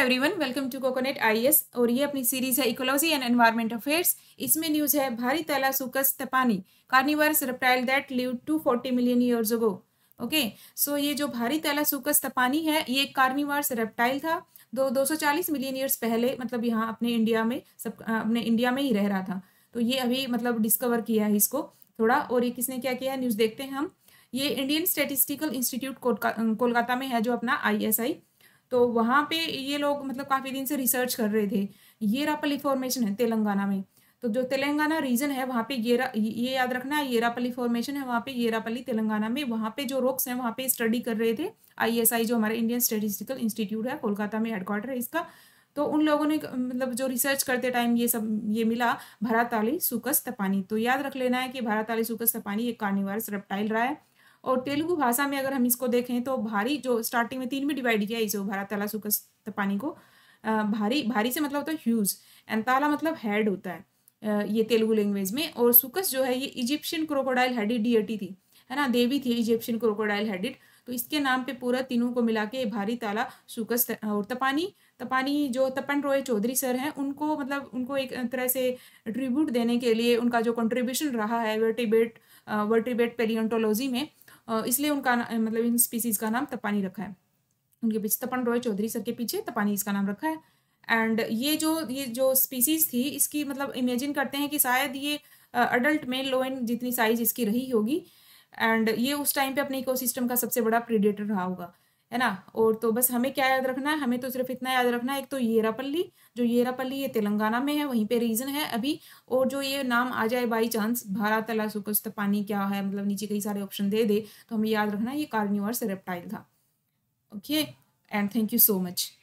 everyone welcome to coconut IAS और ये अपनी सीरीज है इकोलॉजी एंड एनवायरमेंट अफेयर्स इसमें न्यूज है भारी तला सुकस तपानी carnivores reptile that live two forty million years ago okay so ये जो भारी तला सुकस तपानी है ये एक कार्निवर्स रेप्टाइल था दो दो सौ चालीस मिलियन ईयर्स पहले मतलब यहाँ अपने इंडिया में सब अपने इंडिया में ही रह रहा था तो ये अभी मतलब डिस्कवर किया है इसको थोड़ा और ये किसने क्या किया है न्यूज़ देखते हैं हम ये इंडियन स्टेटिस्टिकल इंस्टीट्यूट कोलकाता में है जो अपना आई तो वहाँ पे ये लोग मतलब काफ़ी दिन से रिसर्च कर रहे थे येरापली फॉर्मेशन है तेलंगाना में तो जो तेलंगाना रीजन है वहाँ पे येरा ये याद रखना है येरापली फॉर्मेशन है वहाँ पे येरापली तेलंगाना में वहाँ पे जो रॉक्स हैं वहाँ पे स्टडी कर रहे थे आईएसआई जो हमारा इंडियन स्टेटिस्टिकल इंस्टीट्यूट है कोलकाता में हेडक्वार्टर है इसका तो उन लोगों ने मतलब जो रिसर्च करते टाइम ये सब ये मिला भारताली सुकस तपानी तो याद रख लेना है कि भारताली सुकस तपानी एक कार्निवारस रेप्टाइल रहा है और तेलुगु भाषा में अगर हम इसको देखें तो भारी जो स्टार्टिंग में तीन में डिवाइड किया इसे उभारा तला सुख पानी को भारी भारी से मतलब होता है ह्यूज एंड ताला मतलब हेड होता है ये तेलुगु लैंग्वेज में और सुकस जो है ये इजिप्शियन क्रोकोडाइल हेडिड डीएटी थी है ना देवी थी इजिप्शियन क्रोकोडाइल हेडिड तो इसके नाम पे पूरा तीनों को मिला के भारी ताला सुकस और तपानी तपानी जो तपन रॉय चौधरी सर हैं उनको मतलब उनको एक तरह से ट्रिब्यूट देने के लिए उनका जो कंट्रीब्यूशन रहा है वर्टिबेट वर्टिबेट पेलियंटोलॉजी में इसलिए उनका मतलब इन स्पीसीज का नाम तपानी रखा है उनके पीछे तपन रॉय चौधरी सर के पीछे तपानी इसका नाम रखा है एंड ये जो ये जो स्पीसीज थी इसकी मतलब इमेजिन करते हैं कि शायद ये अडल्ट में लोइन जितनी साइज इसकी रही होगी एंड ये उस टाइम पे अपने इकोसिस्टम का सबसे बड़ा प्रीडेटर रहा होगा है ना और तो बस हमें क्या याद रखना है हमें तो सिर्फ इतना याद रखना है एक तो येरापल्ली जो येरापल्ली ये तेलंगाना में है वहीं पे रीजन है अभी और जो ये नाम आ जाए बाई चांस भारत अला पानी क्या है मतलब नीचे कई सारे ऑप्शन दे दे तो हमें याद रखना है ये कार्निवर्स रेप्टाइल था okay and thank you so much